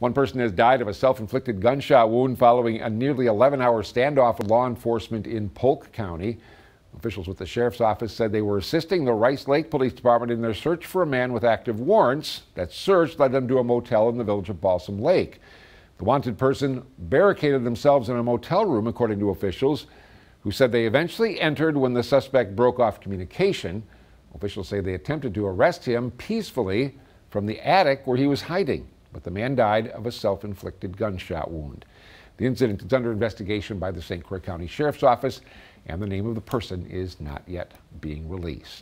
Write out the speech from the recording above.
One person has died of a self-inflicted gunshot wound following a nearly 11-hour standoff with law enforcement in Polk County. Officials with the sheriff's office said they were assisting the Rice Lake Police Department in their search for a man with active warrants. That search led them to a motel in the village of Balsam Lake. The wanted person barricaded themselves in a motel room, according to officials, who said they eventually entered when the suspect broke off communication. Officials say they attempted to arrest him peacefully from the attic where he was hiding but the man died of a self inflicted gunshot wound. The incident is under investigation by the St. Clair County Sheriff's Office, and the name of the person is not yet being released.